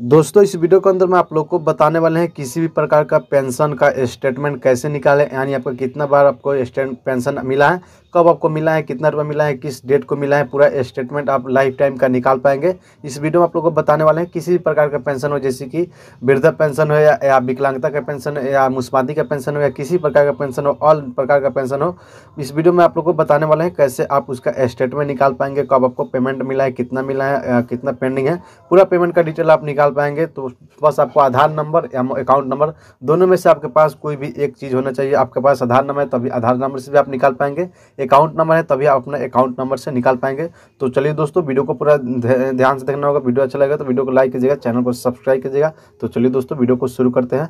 दोस्तों इस वीडियो के अंदर मैं आप लोग को बताने वाले हैं किसी भी प्रकार का पेंशन का स्टेटमेंट कैसे निकालें यानी आपका कितना बार आपको पेंशन मिला है कब आपको मिला है कितना रुपया मिला है किस डेट को मिला है पूरा स्टेटमेंट आप लाइफ टाइम का निकाल पाएंगे इस वीडियो में आप लोग को बताने वाले हैं किसी भी प्रकार का पेंशन हो जैसे कि वृद्धा पेंशन हो या, या विकलांगता का पेंशन हो या मुस्मादी का पेंशन हो या किसी प्रकार का पेंशन हो ऑल प्रकार का पेंशन हो इस वीडियो में आप लोग को बताने वाले हैं कैसे आप उसका स्टेटमेंट निकाल पाएंगे कब आपको पेमेंट मिला है कितना मिला है कितना पेंडिंग है पूरा पेमेंट का डिटेल आप निकाल निकाल पाएंगे तो बस आपको आधार नंबर या अकाउंट नंबर दोनों में से आपके पास कोई भी एक चीज़ होना चाहिए आपके पास आधार नंबर है तभी आधार नंबर से भी आप निकाल पाएंगे अकाउंट नंबर है तभी आप अपने अकाउंट नंबर से निकाल पाएंगे तो चलिए दोस्तों वीडियो को पूरा ध्यान से देखना होगा वीडियो अच्छा लगेगा तो वीडियो को लाइक कीजिएगा चैनल को सब्सक्राइब कीजिएगा तो चलिए दोस्तों वीडियो को शुरू करते हैं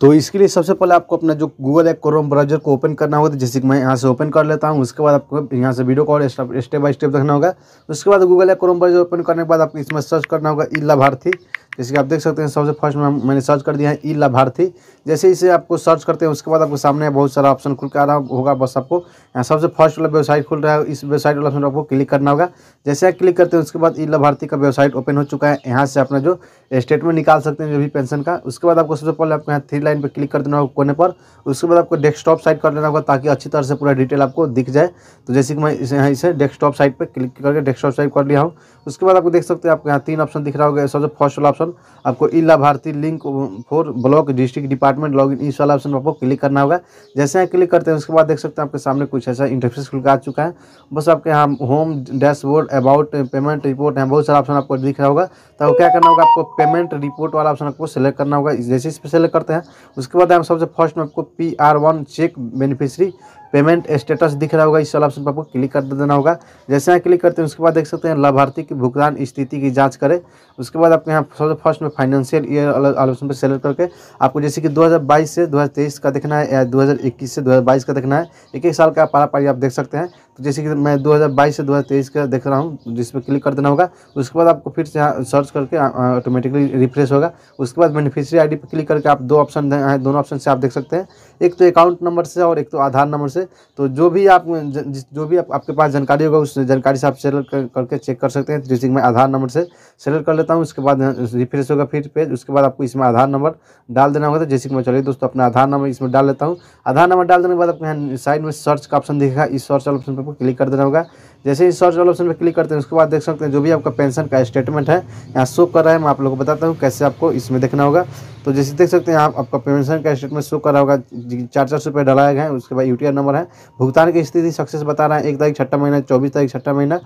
तो इसके लिए सबसे पहले आपको अपना जो गूगल एक क्रोम ब्राउजर को ओपन करना होगा तो जैसे कि मैं यहाँ से ओपन कर लेता हूँ उसके बाद आपको यहाँ से video call step by step देखना होगा उसके बाद गूगल एक क्रोम ब्राउजर ओपन करने के बाद आपको इसमें सर्च करना होगा ई लाभार्थी जैसे कि आप देख सकते हैं सबसे फर्स्ट में मैंने सर्च कर दिया है ई लाभार्थी जैसे इसे आपको सर्च करते हैं उसके बाद आपको सामने बहुत सारा ऑप्शन खुल के आ रहा होगा बस आपको यहाँ सबसे फर्स्ट वाला वेबसाइट खुल रहा है इस वेबसाइट वाला ऑप्शन आपको क्लिक करना होगा जैसे आप क्लिक करते हैं उसके बाद ई लाभार्थी का वेबसाइट ओपन हो चुका है यहाँ से अपना जो स्टेटमेंट निकाल सकते हैं जो भी पेंशन का उसके बाद आपको सबसे पहले आपको यहाँ थ्री हेडलाइन पर क्लिक कर देना होगा कोने पर उसके बाद आपको डेस्कटॉप साइट कर लेना होगा ताकि अच्छी तरह से पूरा डिटेल आपको दिख जाए तो जैसे कि मैं इसे यहाँ इसे डेस्कटॉप साइट पर क्लिक करके डेस्कटॉप साइट कर लिया हूँ उसके बाद आपको देख सकते हैं आपको यहाँ तीन ऑप्शन दिख रहा होगा सबसे फर्स्ट वाला ऑप्शन आपको ई लाभार्थी link for block district department log in इस वाला ऑप्शन आपको क्लिक करना होगा जैसे यहाँ क्लिक करते हैं उसके बाद देख सकते हैं आपके सामने कुछ ऐसा इंटरफेस खुल आ चुका है बस आपके यहाँ home dashboard about payment report यहाँ बहुत सारा ऑप्शन आपको दिख रहा होगा तो क्या करना होगा आपको पेमेंट रिपोर्ट वाला ऑप्शन आपको सेलेक्ट करना होगा जैसे इस पर सेलेक्ट करते हैं उसके बाद सबसे फर्स्ट में आपको P R one check beneficiary payment status दिख रहा होगा इस वाला ऑप्शन पर आपको क्लिक कर देना होगा जैसे यहाँ क्लिक करते हैं उसके बाद देख सकते हैं लाभार्थी की भुगतान स्थिति की जाँच करें उसके बाद आपको यहाँ सबसे फर्स्ट में फाइनेंशियल ईयर ऑप्शन पर सेलेक्ट करके आपको जैसे कि 2022 से 2023 का देखना है या 2021 से 2022 का देखना है एक एक साल का पारा पारी आप देख सकते हैं तो जैसे कि मैं 2022 से 2023 का देख रहा हूँ जिस पर क्लिक कर देना होगा उसके बाद आपको फिर से यहाँ सर्च करके ऑटोमेटिकली रिफ्रेश होगा उसके बाद बेनिफिशियरी आईडी पर क्लिक करके आप दो ऑप्शन दोनों ऑप्शन से आप देख सकते हैं एक तो अकाउंट नंबर से और एक तो आधार नंबर से तो जो भी आप जो भी आप, आपके पास जानकारी होगा उस जानकारी से आप सेलेक्ट कर, करके चेक कर सकते हैं तो जैसे मैं आधार नंबर से सेलेक्ट कर लेता हूँ उसके बाद रिफ्रेश होगा फिर पेज उसके बाद आपको इसमें आधार नंबर डाल देना होगा तो जैसे कि मैं चलिए दोस्तों अपना आधार नंबर इसमें डाल लेता हूँ आधार नंबर डाल देने के बाद आपको यहाँ साइड में सर्च का ऑप्शन दिखेगा इस सर्च ऑप्शन पर क्लिक कर देना होगा जैसे इस सर्च वाले ऑप्शन पर क्लिक करते हैं उसके बाद देख सकते हैं जो भी आपका पेंशन का स्टेटमेंट है यहाँ शो कर रहा है मैं आप लोग को बताता हूँ कैसे आपको इसमें देखना होगा तो जैसे देख सकते हैं आप आपका पेंशन का स्टेटमेंट शो कर रहा होगा चार चार सौ रुपये डलाया गया है उसके बाद यू नंबर नंबर है भुगतान की स्थिति सक्सेस बता रहा है एक तारीख छठा महीना चौबीस तारीख छठा महीना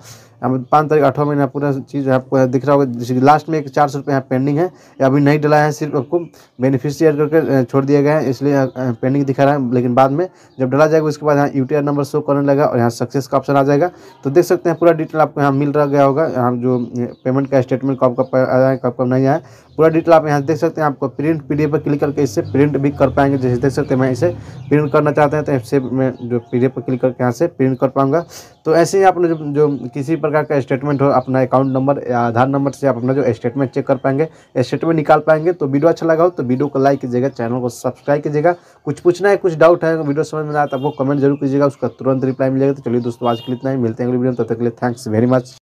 पाँच तारीख आठवा महीना पूरा चीज़ आपको दिख रहा होगा लास्ट में एक चार सौ रुपये पेंडिंग है अभी नहीं डला है सिर्फ आपको बेनिफिशियर करके छोड़ दिया गया है इसलिए पेंडिंग दिखा रहा है लेकिन बाद में जब डला जाएगा उसके बाद यहाँ यू नंबर शो करने लगा और यहाँ सक्सेस का ऑप्शन आ जाएगा तो देख सकते हैं पूरा डिटेल आपको यहाँ मिल रहा गया होगा यहाँ जो पेमेंट का स्टेटमेंट कब कब आया है कब कब नहीं आया पूरा डिटेल आप यहाँ देख सकते हैं आपको प्रिंट पीडीएफ पर क्लिक करके इससे प्रिंट भी कर पाएंगे जैसे देख सकते हैं मैं इसे प्रिंट करना चाहते हैं तो इससे मैं मैं जो पी पर क्लिक करके यहाँ से प्रिंट कर पाऊँगा तो ऐसे ही आपने जो जो किसी प्रकार का स्टेटमेंट हो अपना अकाउंट नंबर या आधार नंबर से आप अपना जो स्टेटमेंट चेक कर पाएंगे स्टेटमेंट निकाल पाएंगे तो वीडियो अच्छा लगा हो तो वीडियो को लाइक कीजिएगा चैनल को सब्सक्राइब कीजिएगा कुछ पूछना है कुछ डाउट है वीडियो समझ में आया तो वो कमेंट जरूर कीजिएगा उसका तुरंत रिप्लाई मिलेगा तो चलिए दोस्तों आज के लिए इतना ही मिलते हैं अगले वीडियो में तब तक के लिए थैंक्स वेरी मच